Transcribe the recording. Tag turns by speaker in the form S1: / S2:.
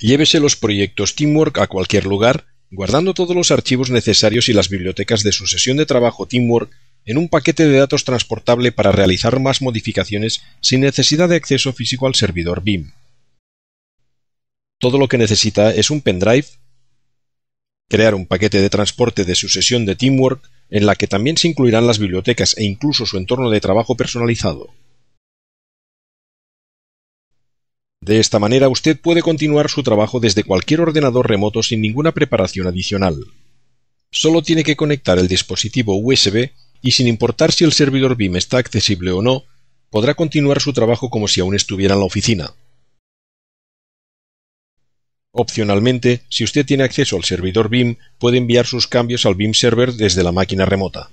S1: Llévese los proyectos Teamwork a cualquier lugar, guardando todos los archivos necesarios y las bibliotecas de su sesión de trabajo Teamwork en un paquete de datos transportable para realizar más modificaciones sin necesidad de acceso físico al servidor BIM. Todo lo que necesita es un pendrive, crear un paquete de transporte de su sesión de Teamwork en la que también se incluirán las bibliotecas e incluso su entorno de trabajo personalizado. De esta manera usted puede continuar su trabajo desde cualquier ordenador remoto sin ninguna preparación adicional. Solo tiene que conectar el dispositivo USB y sin importar si el servidor BIM está accesible o no, podrá continuar su trabajo como si aún estuviera en la oficina. Opcionalmente, si usted tiene acceso al servidor BIM, puede enviar sus cambios al BIM Server desde la máquina remota.